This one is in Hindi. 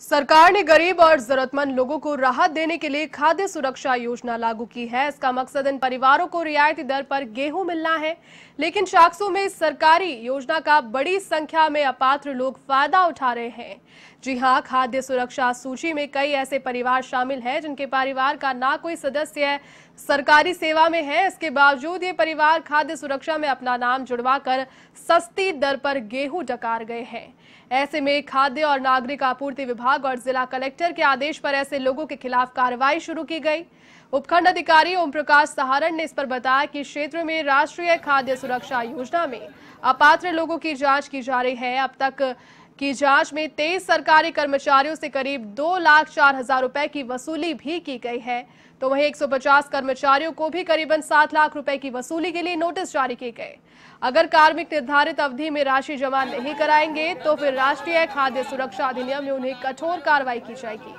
सरकार ने गरीब और जरूरतमंद लोगों को राहत देने के लिए खाद्य सुरक्षा योजना लागू की है इसका मकसद इन परिवारों को रियायती दर पर गेहूं मिलना है लेकिन शाकसू में सरकारी योजना का बड़ी संख्या में अपात्र लोग फायदा उठा रहे हैं जी हां खाद्य सुरक्षा सूची में कई ऐसे परिवार शामिल हैं जिनके परिवार का ना कोई सदस्य सरकारी सेवा में है इसके बावजूद ये परिवार खाद्य सुरक्षा में अपना नाम जुड़वा सस्ती दर पर गेहूं डकार गए हैं ऐसे में खाद्य और नागरिक आपूर्ति विभाग विभाग और जिला कलेक्टर के आदेश पर ऐसे लोगों के खिलाफ कार्रवाई शुरू की गई उपखंड अधिकारी ओम प्रकाश सहारण ने इस पर बताया कि क्षेत्र में राष्ट्रीय खाद्य सुरक्षा योजना में अपात्र लोगों की जांच की जा रही है अब तक की जांच में तेईस सरकारी कर्मचारियों से करीब दो लाख चार हजार रुपए की वसूली भी की गई है तो वहीं 150 कर्मचारियों को भी करीबन सात लाख रुपए की वसूली के लिए नोटिस जारी किए गए अगर कार्मिक निर्धारित अवधि में राशि जमा नहीं कराएंगे तो फिर राष्ट्रीय खाद्य सुरक्षा अधिनियम में उन्हें कठोर कार्रवाई की जाएगी